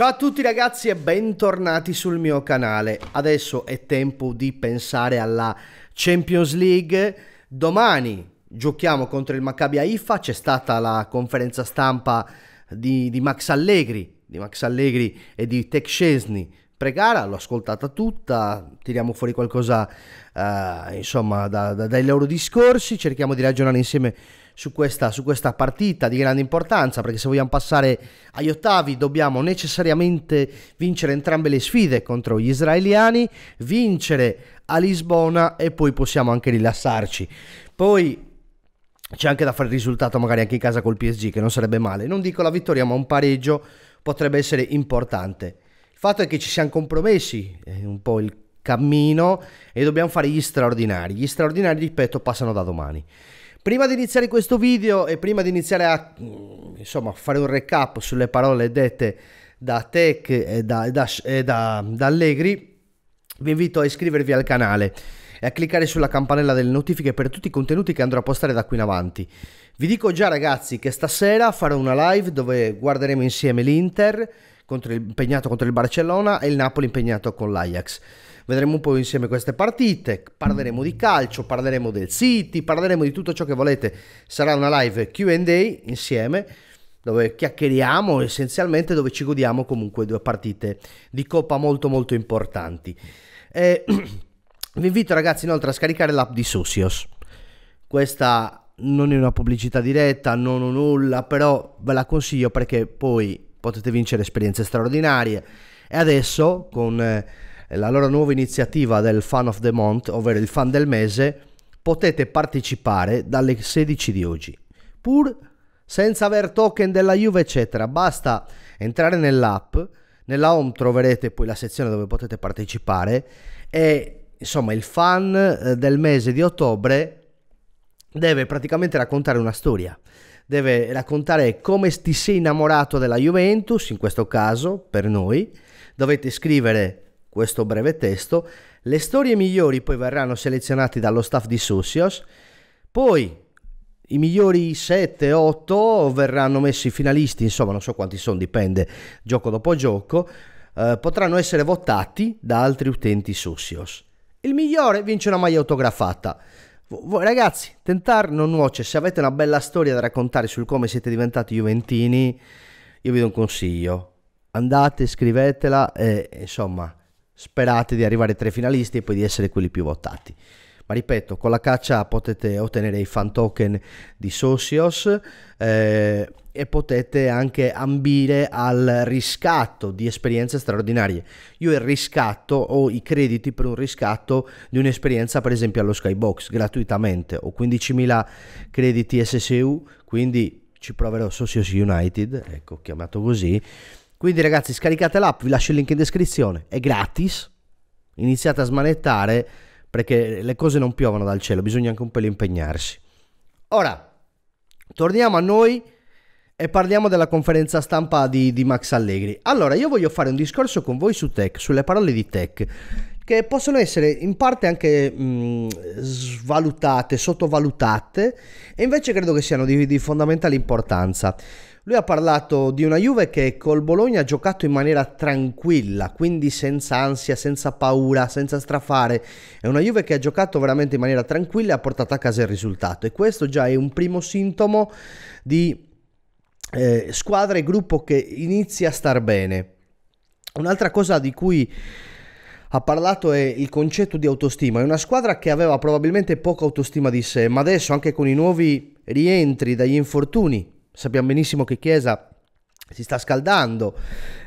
Ciao a tutti ragazzi e bentornati sul mio canale. Adesso è tempo di pensare alla Champions League. Domani giochiamo contro il Maccabi Haifa, c'è stata la conferenza stampa di, di Max Allegri di Max Allegri e di Tech Scesni pregara, l'ho ascoltata tutta, tiriamo fuori qualcosa eh, insomma da, da, dai loro discorsi, cerchiamo di ragionare insieme su questa, su questa, partita di grande importanza perché se vogliamo passare agli ottavi dobbiamo necessariamente vincere entrambe le sfide contro gli israeliani, vincere a Lisbona e poi possiamo anche rilassarci. Poi c'è anche da fare il risultato magari anche in casa col PSG che non sarebbe male, non dico la vittoria ma un pareggio potrebbe essere importante. Il fatto è che ci siamo compromessi eh, un po' il cammino e dobbiamo fare gli straordinari. Gli straordinari, ripeto, passano da domani. Prima di iniziare questo video e prima di iniziare a mm, insomma, fare un recap sulle parole dette da Tech e da, e da, e da, da Allegri, vi invito a iscrivervi al canale e a cliccare sulla campanella delle notifiche per tutti i contenuti che andrò a postare da qui in avanti. Vi dico già ragazzi che stasera farò una live dove guarderemo insieme l'Inter contro il, impegnato contro il Barcellona e il Napoli impegnato con l'Ajax. Vedremo un po' insieme queste partite, parleremo di calcio, parleremo del City, parleremo di tutto ciò che volete. Sarà una live QA insieme dove chiacchieriamo essenzialmente, dove ci godiamo comunque due partite di coppa molto molto importanti. Eh, vi invito ragazzi inoltre a scaricare l'app di Socios. Questa non è una pubblicità diretta, non ho nulla, però ve la consiglio perché poi potete vincere esperienze straordinarie e adesso con eh, la loro nuova iniziativa del Fan of the Month, ovvero il fan del mese, potete partecipare dalle 16 di oggi, pur senza aver token della Juve eccetera, basta entrare nell'app, nella home troverete poi la sezione dove potete partecipare e insomma il fan eh, del mese di ottobre deve praticamente raccontare una storia deve raccontare come ti sei innamorato della Juventus, in questo caso per noi, dovete scrivere questo breve testo, le storie migliori poi verranno selezionate dallo staff di Socios, poi i migliori 7-8 verranno messi finalisti, insomma non so quanti sono, dipende gioco dopo gioco, eh, potranno essere votati da altri utenti Socios. Il migliore vince una maglia autografata. Ragazzi, tentar non nuoce. Se avete una bella storia da raccontare sul come siete diventati juventini, io vi do un consiglio. Andate, scrivetela e insomma, sperate di arrivare tra i finalisti e poi di essere quelli più votati. Ma ripeto, con la caccia potete ottenere i fan token di Socios. Eh, e potete anche ambire al riscatto di esperienze straordinarie. Io il riscatto ho i crediti per un riscatto di un'esperienza per esempio allo Skybox gratuitamente, ho 15.000 crediti SSU, quindi ci proverò Socios United, ecco chiamato così. Quindi ragazzi scaricate l'app, vi lascio il link in descrizione, è gratis, iniziate a smanettare perché le cose non piovono dal cielo, bisogna anche un po' impegnarsi. Ora, torniamo a noi e parliamo della conferenza stampa di, di, Max Allegri. Allora, io voglio fare un discorso con voi su tech, sulle parole di tech, che possono essere in parte anche mh, svalutate, sottovalutate, e invece credo che siano di, di fondamentale importanza. Lui ha parlato di una Juve che col Bologna ha giocato in maniera tranquilla, quindi senza ansia, senza paura, senza strafare. È una Juve che ha giocato veramente in maniera tranquilla e ha portato a casa il risultato. E questo già è un primo sintomo di eh, squadra e gruppo che inizia a star bene. Un'altra cosa di cui ha parlato è il concetto di autostima. È una squadra che aveva probabilmente poca autostima di sé, ma adesso anche con i nuovi rientri dagli infortuni, sappiamo benissimo che Chiesa si sta scaldando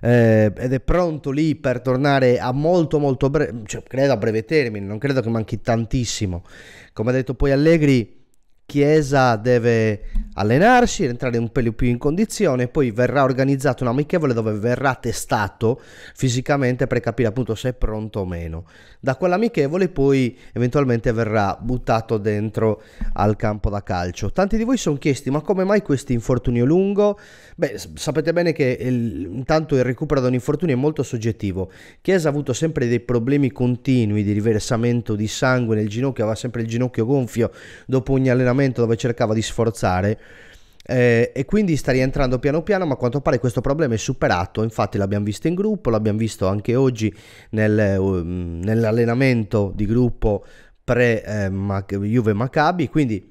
eh, ed è pronto lì per tornare a molto molto breve, cioè, credo a breve termine, non credo che manchi tantissimo. Come ha detto poi Allegri, Chiesa deve allenarsi, entrare un pelo più in condizione, poi verrà organizzato un amichevole dove verrà testato fisicamente per capire appunto se è pronto o meno. Da quell'amichevole poi eventualmente verrà buttato dentro al campo da calcio. Tanti di voi sono chiesti ma come mai questo infortunio lungo? Beh, sapete bene che il, intanto il recupero da un infortunio è molto soggettivo. Chiesa ha avuto sempre dei problemi continui di riversamento di sangue nel ginocchio, aveva sempre il ginocchio gonfio dopo ogni allenamento dove cercava di sforzare eh, e quindi sta rientrando piano piano, ma a quanto pare questo problema è superato. Infatti, l'abbiamo visto in gruppo, l'abbiamo visto anche oggi nel, um, nell'allenamento di gruppo pre eh, Mac- Juve Maccabi. Quindi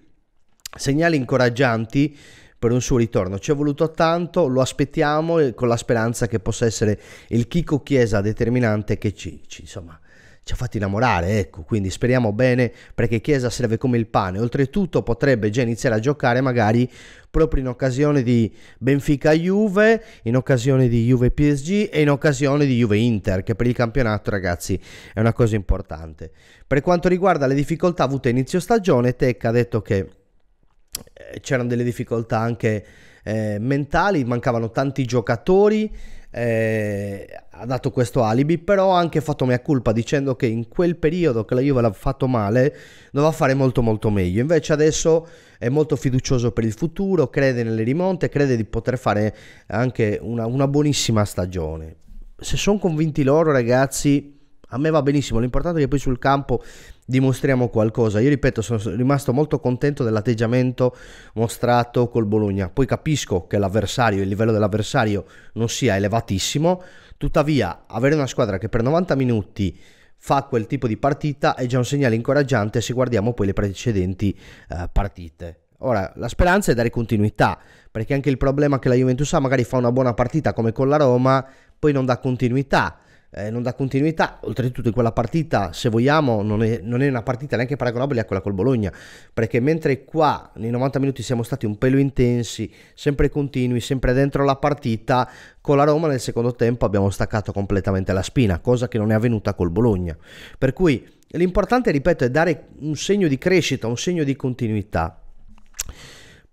segnali incoraggianti per un suo ritorno. Ci è voluto tanto, lo aspettiamo eh, con la speranza che possa essere il Chico Chiesa determinante che ci, ci insomma, ci ha fatti innamorare, ecco, quindi speriamo bene perché Chiesa serve come il pane. Oltretutto potrebbe già iniziare a giocare magari proprio in occasione di Benfica Juve, in occasione di Juve PSG e in occasione di Juve Inter, che per il campionato, ragazzi, è una cosa importante. Per quanto riguarda le difficoltà avute a inizio stagione, Tec ha detto che eh, c'erano delle difficoltà anche eh, mentali, mancavano tanti giocatori eh, ha dato questo alibi, però ha anche fatto mia colpa dicendo che in quel periodo che la Juve l'ha fatto male doveva fare molto molto meglio. Invece adesso è molto fiducioso per il futuro, crede nelle rimonte, crede di poter fare anche una, una buonissima stagione. Se sono convinti loro ragazzi a me va benissimo, l'importante è che poi sul campo dimostriamo qualcosa. Io ripeto, sono rimasto molto contento dell'atteggiamento mostrato col Bologna. Poi capisco che l'avversario, il livello dell'avversario non sia elevatissimo, tuttavia avere una squadra che per 90 minuti fa quel tipo di partita è già un segnale incoraggiante se guardiamo poi le precedenti eh, partite. Ora, la speranza è dare continuità, perché anche il problema è che la Juventus ha, magari fa una buona partita come con la Roma, poi non dà continuità eh, non dà continuità. Oltretutto, in quella partita, se vogliamo, non è, non è, una partita neanche paragonabile a quella col Bologna, perché mentre qua nei 90 minuti siamo stati un pelo intensi, sempre continui, sempre dentro la partita, con la Roma nel secondo tempo abbiamo staccato completamente la spina, cosa che non è avvenuta col Bologna. Per cui l'importante, ripeto, è dare un segno di crescita, un segno di continuità.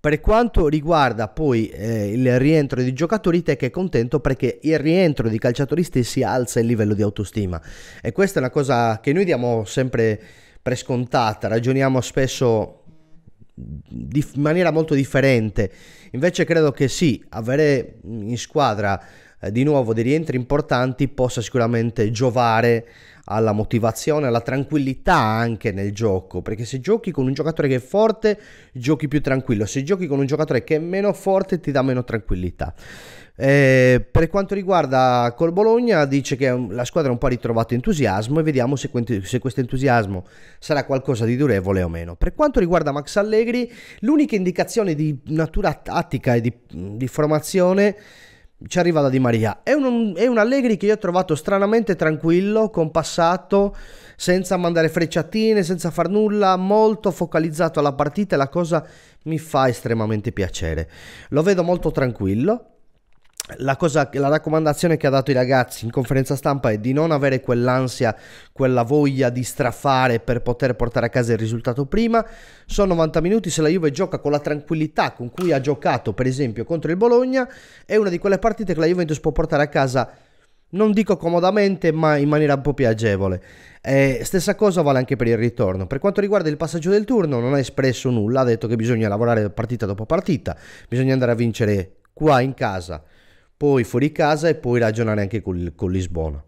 Per quanto riguarda poi eh, il rientro di giocatori, Tech è contento perché il rientro di calciatori stessi alza il livello di autostima e questa è una cosa che noi diamo sempre per scontata, ragioniamo spesso in maniera molto differente. Invece credo che sì, avere in squadra eh, di nuovo dei rientri importanti possa sicuramente giovare alla motivazione, alla tranquillità anche nel gioco, perché se giochi con un giocatore che è forte, giochi più tranquillo, se giochi con un giocatore che è meno forte ti dà meno tranquillità. Eh, per quanto riguarda Col Bologna, dice che la squadra un po' ha ritrovato entusiasmo e vediamo se, se questo entusiasmo sarà qualcosa di durevole o meno. Per quanto riguarda Max Allegri, l'unica indicazione di natura tattica e di, di formazione ci arriva da Di Maria. È un, è un, Allegri che io ho trovato stranamente tranquillo, compassato, senza mandare frecciatine, senza far nulla, molto focalizzato alla partita e la cosa mi fa estremamente piacere. Lo vedo molto tranquillo, la, cosa, la, raccomandazione che ha dato i ragazzi in conferenza stampa è di non avere quell'ansia, quella voglia di strafare per poter portare a casa il risultato prima. Sono 90 minuti, se la Juve gioca con la tranquillità con cui ha giocato per esempio contro il Bologna, è una di quelle partite che la Juventus può portare a casa non dico comodamente, ma in maniera un po' più agevole. Eh, stessa cosa vale anche per il ritorno. Per quanto riguarda il passaggio del turno, non ha espresso nulla, ha detto che bisogna lavorare partita dopo partita, bisogna andare a vincere qua in casa poi fuori casa e poi ragionare anche con, con Lisbona.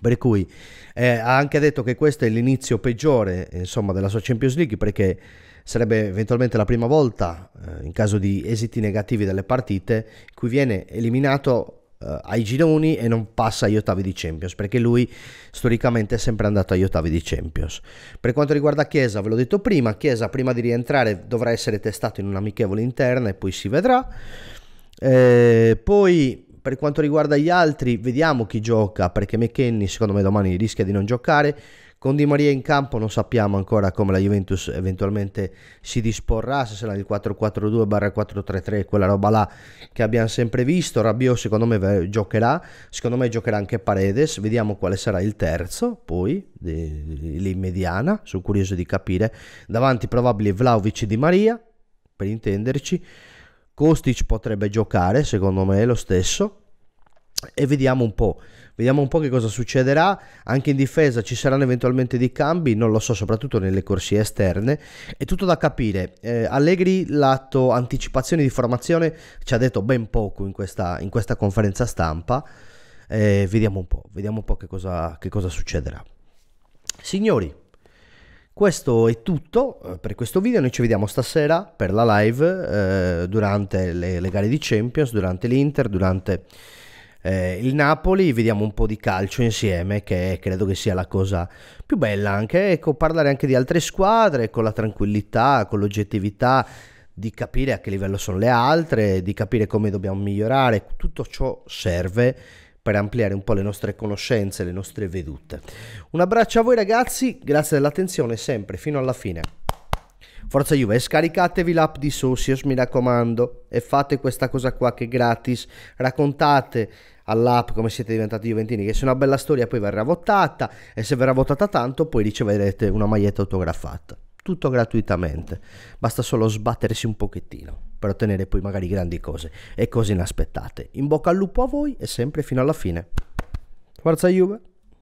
Per cui eh, ha anche detto che questo è l'inizio peggiore eh, insomma, della sua Champions League perché sarebbe eventualmente la prima volta eh, in caso di esiti negativi delle partite in cui viene eliminato eh, ai gironi e non passa agli ottavi di Champions perché lui storicamente è sempre andato agli ottavi di Champions. Per quanto riguarda Chiesa, ve l'ho detto prima, Chiesa prima di rientrare dovrà essere testato in un'amichevole interna e poi si vedrà. Eh, poi per quanto riguarda gli altri, vediamo chi gioca perché McKenny secondo me domani rischia di non giocare. Con Di Maria in campo non sappiamo ancora come la Juventus eventualmente si disporrà, se sarà il 4-4-2-4-3-3, quella roba là che abbiamo sempre visto. Rabiot secondo me giocherà, secondo me giocherà anche Paredes, vediamo quale sarà il terzo, poi lì mediana, sono curioso di capire. Davanti probabili Vlaovic e Di Maria, per intenderci Kostic potrebbe giocare, secondo me è lo stesso. E vediamo un po', vediamo un po' che cosa succederà. Anche in difesa ci saranno eventualmente dei cambi, non lo so, soprattutto nelle corsie esterne. È tutto da capire. Eh, Allegri, lato anticipazioni di formazione, ci ha detto ben poco in questa, in questa conferenza stampa. Eh, vediamo un po', vediamo un po' che cosa, che cosa succederà. Signori, questo è tutto eh, per questo video, noi ci vediamo stasera per la live eh, durante le, le, gare di Champions, durante l'Inter, durante eh, il Napoli, vediamo un po' di calcio insieme che credo che sia la cosa più bella anche, ecco, parlare anche di altre squadre con la tranquillità, con l'oggettività di capire a che livello sono le altre, di capire come dobbiamo migliorare, tutto ciò serve per ampliare un po' le nostre conoscenze, le nostre vedute. Un abbraccio a voi ragazzi, grazie dell'attenzione sempre fino alla fine. Forza Juve, scaricatevi l'app di Socios, mi raccomando, e fate questa cosa qua che è gratis. Raccontate all'app come siete diventati Juventini, che se una bella storia poi verrà votata e se verrà votata tanto poi riceverete una maglietta autografata tutto gratuitamente, basta solo sbattersi un pochettino per ottenere poi magari grandi cose e cose inaspettate. In bocca al lupo a voi e sempre fino alla fine. Forza Juve!